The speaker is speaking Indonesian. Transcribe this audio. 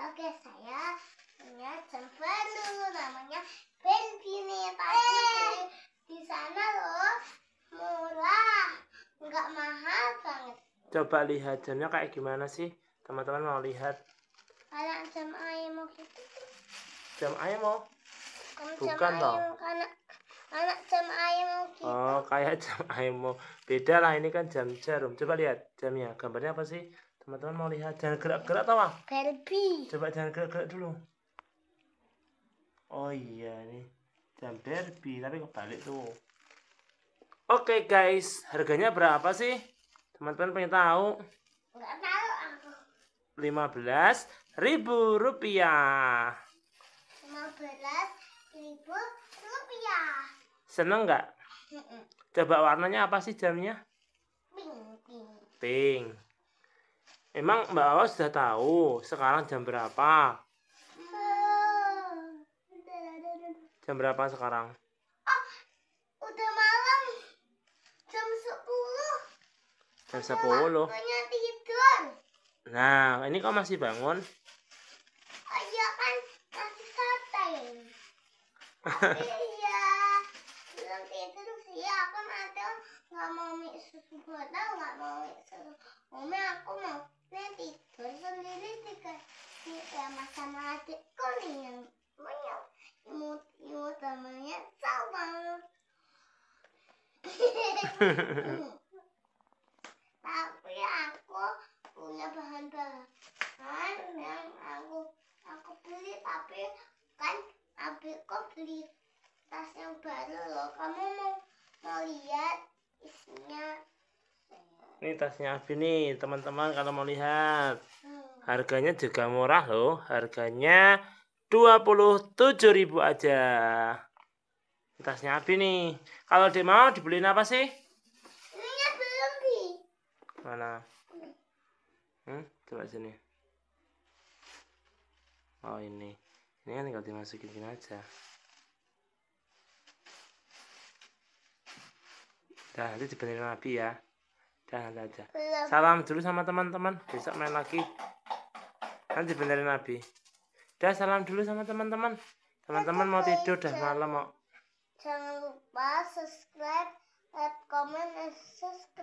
Oke, saya punya jam baru namanya Benvini. Tadi hey. Eh. di sana loh murah, nggak mahal banget. Coba lihat jamnya kayak gimana sih? Teman-teman mau lihat? Kayak jam ayam gitu. Jam ayam oh. Bukan loh. Anak anak jam ayam gitu. Oh, kayak jam ayam. Oh. Beda lah ini kan jam jarum. Coba lihat jamnya. Gambarnya apa sih? Teman-teman mau lihat jangan gerak-gerak tawa. Ah. Barbie. Coba jangan gerak-gerak dulu. Oh iya nih. Jam Barbie tapi kebalik tuh. Oke okay, guys, harganya berapa sih? Teman-teman pengen tahu? Enggak tahu aku. Lima belas ribu rupiah. Lima belas ribu rupiah. Seneng nggak? Coba warnanya apa sih jamnya? Pink. Pink. pink. Emang Mbak Awas sudah tahu sekarang jam berapa? Jam berapa sekarang? Oh, udah malam. Jam 10. Jam 10 loh. tidur. Nah, ini kok masih bangun? Oh, iya kan masih santai. iya. Belum tidur sih, aku nanti nggak mau mie susu botol, nggak mau mie susu Tapi aku punya bahan-bahan yang aku aku beli tapi kan kok beli tas yang baru loh. Kamu mau mau lihat isinya? Ini tasnya Abi nih, teman-teman kalau mau lihat. Hmm. Harganya juga murah loh. Harganya 27.000 aja. Tasnya Abi nih. Kalau dia mau dibeliin apa sih? mana? Hmm? Coba sini. Oh ini. Ini kan tinggal dimasukin sini aja. Dah nanti dibenerin lagi ya. Dah nanti aja. Salam dulu sama teman-teman. Besok main lagi. Nanti dibenerin Nabi. Dah salam dulu sama teman-teman. Teman-teman mau tidur dah malam mau. Jangan lupa subscribe, like, comment, and subscribe.